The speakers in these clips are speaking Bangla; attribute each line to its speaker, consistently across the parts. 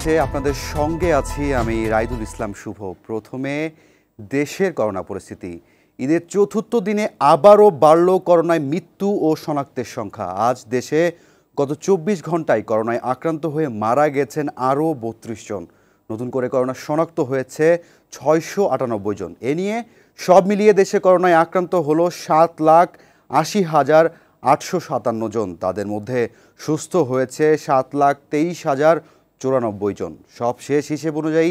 Speaker 1: মধ্যে আপনাদের সঙ্গে আছি আমি রাইদুল ইসলাম শুভ প্রথমে দেশের করোনা পরিস্থিতি ঈদের চতুর্থ দিনে আবারও বাড়ল করোনায় মৃত্যু ও শনাক্তের সংখ্যা আজ দেশে গত চব্বিশ ঘন্টায় করোনায় আক্রান্ত হয়ে মারা গেছেন আরও বত্রিশ জন নতুন করে করোনা শনাক্ত হয়েছে ছয়শো আটানব্বই জন এ নিয়ে সব মিলিয়ে দেশে করোনায় আক্রান্ত হলো সাত লাখ আশি হাজার আটশো সাতান্ন জন তাদের মধ্যে সুস্থ হয়েছে সাত লাখ তেইশ হাজার চুরানব্বই জন সব শেষ হিসেব অনুযায়ী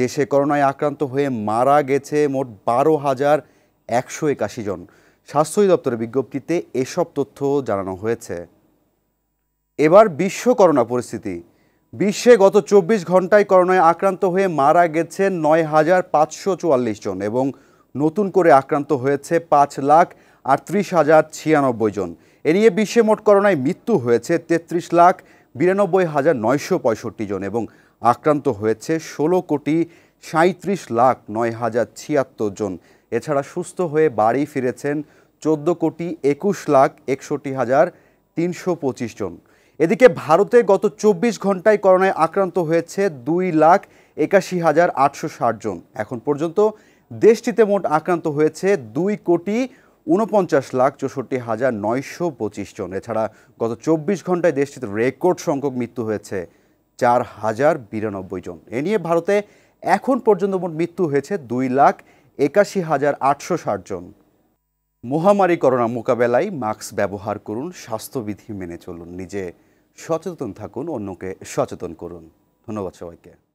Speaker 1: দেশে করোনায় আক্রান্ত হয়ে মারা গেছে মোট বারো হাজার একশো একাশি জন স্বাস্থ্য দপ্তরের বিজ্ঞপ্তিতে এসব তথ্য জানানো হয়েছে এবার বিশ্ব করোনা পরিস্থিতি বিশ্বে গত চব্বিশ ঘন্টায় করোনায় আক্রান্ত হয়ে মারা গেছে নয় হাজার পাঁচশো চুয়াল্লিশ জন এবং নতুন করে আক্রান্ত হয়েছে পাঁচ লাখ আটত্রিশ হাজার ছিয়ানব্বই জন এ নিয়ে বিশ্বে মোট করোনায় মৃত্যু হয়েছে তেত্রিশ লাখ বিরানব্বই হাজার নয়শো পঁয়ষট্টি জন এবং আক্রান্ত হয়েছে ষোলো কোটি সাঁত্রিশ লাখ নয় হাজার ছিয়াত্তর জন এছাড়া সুস্থ হয়ে বাড়ি ফিরেছেন চোদ্দ কোটি একুশ লাখ একষট্টি হাজার তিনশো পঁচিশ জন এদিকে ভারতে গত চব্বিশ ঘন্টায় করোনায় আক্রান্ত হয়েছে দুই লাখ একাশি হাজার আটশো ষাট জন এখন পর্যন্ত দেশটিতে মোট আক্রান্ত হয়েছে দুই কোটি উনপঞ্চাশ লাখ চৌষট্টি হাজার নয়শো পঁচিশ জন এছাড়া গত চব্বিশ ঘন্টায় দেশটিতে রেকর্ড সংখ্যক মৃত্যু হয়েছে চার হাজার বিরানব্বই জন এ নিয়ে ভারতে এখন পর্যন্ত মোট মৃত্যু হয়েছে দুই লাখ একাশি হাজার আটশো ষাট জন মহামারী করোনা মোকাবেলায় মাস্ক ব্যবহার করুন স্বাস্থ্যবিধি মেনে চলুন নিজে সচেতন থাকুন অন্যকে সচেতন করুন ধন্যবাদ সবাইকে